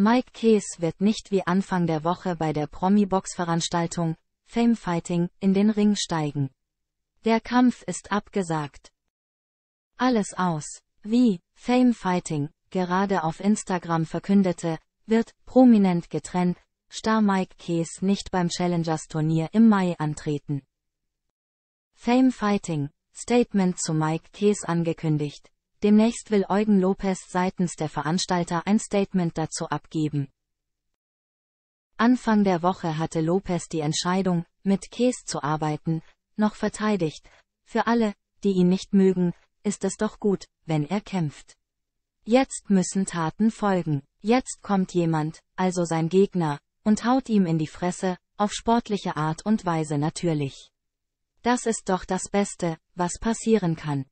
Mike Kees wird nicht wie Anfang der Woche bei der Promi-Box-Veranstaltung Fame Fighting in den Ring steigen. Der Kampf ist abgesagt. Alles aus, wie Fame Fighting gerade auf Instagram verkündete, wird prominent getrennt, Star Mike Kees nicht beim Challengers Turnier im Mai antreten. Fame Fighting Statement zu Mike Kees angekündigt. Demnächst will Eugen Lopez seitens der Veranstalter ein Statement dazu abgeben. Anfang der Woche hatte Lopez die Entscheidung, mit Käse zu arbeiten, noch verteidigt. Für alle, die ihn nicht mögen, ist es doch gut, wenn er kämpft. Jetzt müssen Taten folgen. Jetzt kommt jemand, also sein Gegner, und haut ihm in die Fresse, auf sportliche Art und Weise natürlich. Das ist doch das Beste, was passieren kann.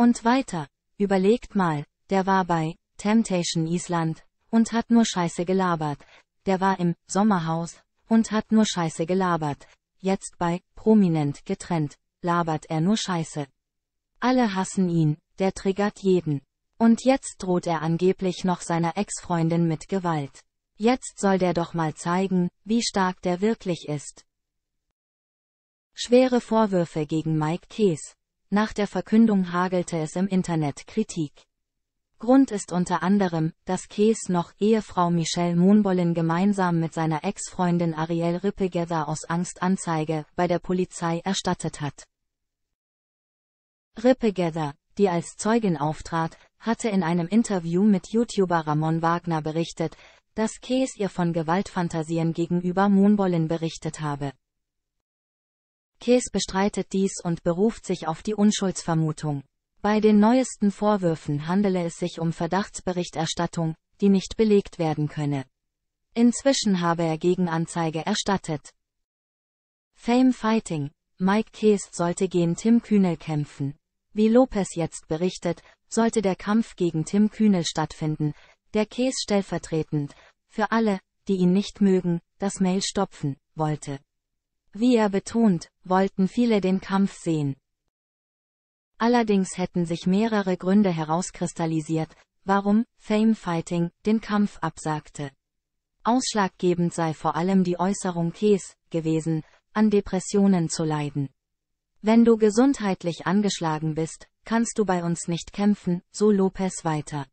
Und weiter, überlegt mal, der war bei Temptation Island und hat nur Scheiße gelabert, der war im Sommerhaus und hat nur Scheiße gelabert, jetzt bei Prominent getrennt, labert er nur Scheiße. Alle hassen ihn, der triggert jeden. Und jetzt droht er angeblich noch seiner Ex-Freundin mit Gewalt. Jetzt soll der doch mal zeigen, wie stark der wirklich ist. Schwere Vorwürfe gegen Mike Kees. Nach der Verkündung hagelte es im Internet Kritik. Grund ist unter anderem, dass Kees noch Ehefrau Michelle Mohnbollen gemeinsam mit seiner Ex-Freundin Ariel Rippegether aus Angstanzeige bei der Polizei erstattet hat. Rippegether, die als Zeugin auftrat, hatte in einem Interview mit YouTuber Ramon Wagner berichtet, dass Kees ihr von Gewaltfantasien gegenüber Mohnbollen berichtet habe. Kees bestreitet dies und beruft sich auf die Unschuldsvermutung. Bei den neuesten Vorwürfen handele es sich um Verdachtsberichterstattung, die nicht belegt werden könne. Inzwischen habe er Gegenanzeige erstattet. Fame Fighting Mike Kees sollte gegen Tim Kühnel kämpfen. Wie Lopez jetzt berichtet, sollte der Kampf gegen Tim Kühnel stattfinden, der Kees stellvertretend, für alle, die ihn nicht mögen, das Mail stopfen wollte. Wie er betont, wollten viele den Kampf sehen. Allerdings hätten sich mehrere Gründe herauskristallisiert, warum Fame Fighting den Kampf absagte. Ausschlaggebend sei vor allem die Äußerung Kees gewesen, an Depressionen zu leiden. Wenn du gesundheitlich angeschlagen bist, kannst du bei uns nicht kämpfen, so Lopez weiter.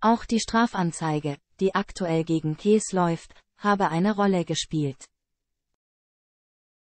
Auch die Strafanzeige, die aktuell gegen Kees läuft, habe eine Rolle gespielt.